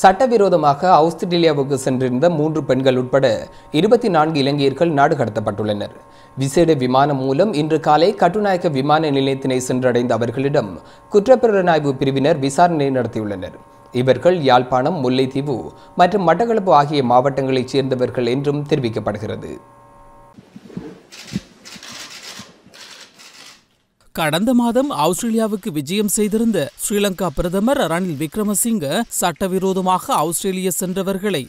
சட்டவிரோதமாக ஆஸ்திரேலியாவுக்கு சென்றிருந்த மூன்று பெண்கள் உட்பட இருபத்தி நான்கு இலங்கையர்கள் நாடு கடத்தப்பட்டுள்ளனர் விசேட விமானம் மூலம் இன்று காலை கட்டுநாயக்க விமான நிலையத்தினை சென்றடைந்த அவர்களிடம் குற்றப்புலனாய்வு பிரிவினர் விசாரணை நடத்தியுள்ளனர் இவர்கள் யாழ்ப்பாணம் முல்லைத்தீவு மற்றும் மட்டக்களப்பு ஆகிய மாவட்டங்களைச் சேர்ந்தவர்கள் என்றும் தெரிவிக்கப்படுகிறது கடந்த மாதம் ஆஸ்திரேலியாவுக்கு விஜயம் செய்திருந்த ஸ்ரீலங்கா பிரதமர் ரணில் விக்ரமசிங்க சட்டவிரோதமாக ஆஸ்திரேலியா சென்றவர்களை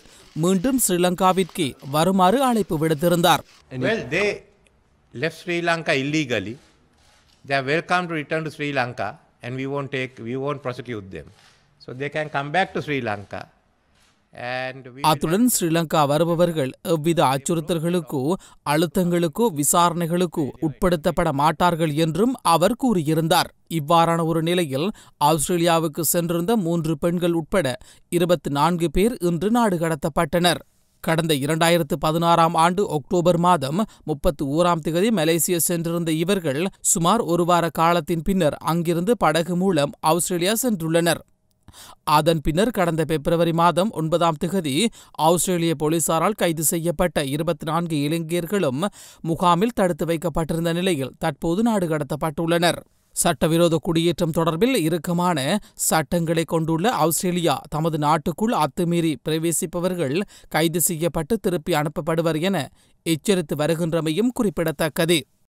மீண்டும் ஸ்ரீலங்காவிற்கு வருமாறு அழைப்பு விடுத்திருந்தார் They are welcome to return to Sri Lanka and we won't take we won't prosecute them. So they can come back to Sri Lanka அத்துடன் ஸ்ரீலங்கா வருபவர்கள் எவ்வித அச்சுறுத்தல்களுக்கோ அழுத்தங்களுக்கோ விசாரணைகளுக்கோ உட்படுத்தப்பட மாட்டார்கள் என்றும் அவர் கூறியிருந்தார் இவ்வாறான ஒரு நிலையில் ஆஸ்திரேலியாவுக்கு சென்றிருந்த மூன்று பெண்கள் உட்பட இருபத்தி நான்கு பேர் இன்று நாடு கடத்தப்பட்டனர் கடந்த இரண்டாயிரத்து பதினாறாம் ஆண்டு அக்டோபர் மாதம் முப்பத்தி ஓராம் திகதி மலேசியா சென்றிருந்த இவர்கள் சுமார் ஒரு வார காலத்தின் பின்னர் அங்கிருந்து படகு மூலம் ஆஸ்திரேலியா சென்றுள்ளனர் அதன் பின்னர் கடந்த பிப்ரவரி மாதம் ஒன்பதாம் திகதி ஆஸ்திரேலிய போலீசாரால் கைது செய்யப்பட்ட இருபத்தி நான்கு இளைஞர்களும் முகாமில் தடுத்து வைக்கப்பட்டிருந்த நிலையில் தற்போது நாடு கடத்தப்பட்டுள்ளனர் சட்டவிரோத குடியேற்றம் தொடர்பில் இறுக்கமான சட்டங்களை கொண்டுள்ள ஆஸ்திரேலியா தமது நாட்டுக்குள் அத்துமீறி பிரவேசிப்பவர்கள் கைது செய்யப்பட்டு திருப்பி அனுப்பப்படுவர் என எச்சரித்து வருகின்றமையும் குறிப்பிடத்தக்கது